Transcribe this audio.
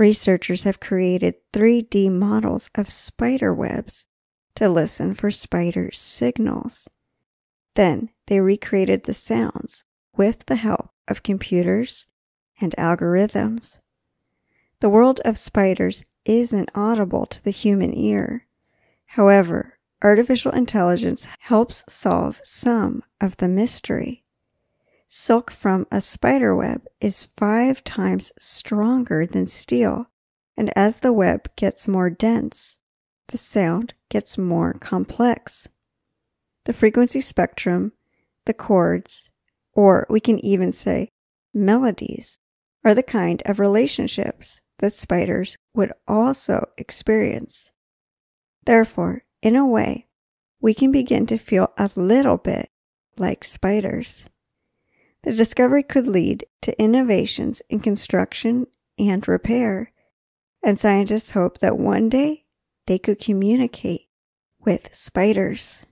researchers have created 3D models of spider webs to listen for spider signals. Then they recreated the sounds with the help of computers and algorithms. The world of spiders isn't audible to the human ear. However, artificial intelligence helps solve some of the mystery. Silk from a spider web is five times stronger than steel, and as the web gets more dense, the sound gets more complex. The frequency spectrum, the chords, or we can even say melodies, are the kind of relationships that spiders would also experience. Therefore, in a way, we can begin to feel a little bit like spiders. The discovery could lead to innovations in construction and repair, and scientists hope that one day they could communicate with spiders.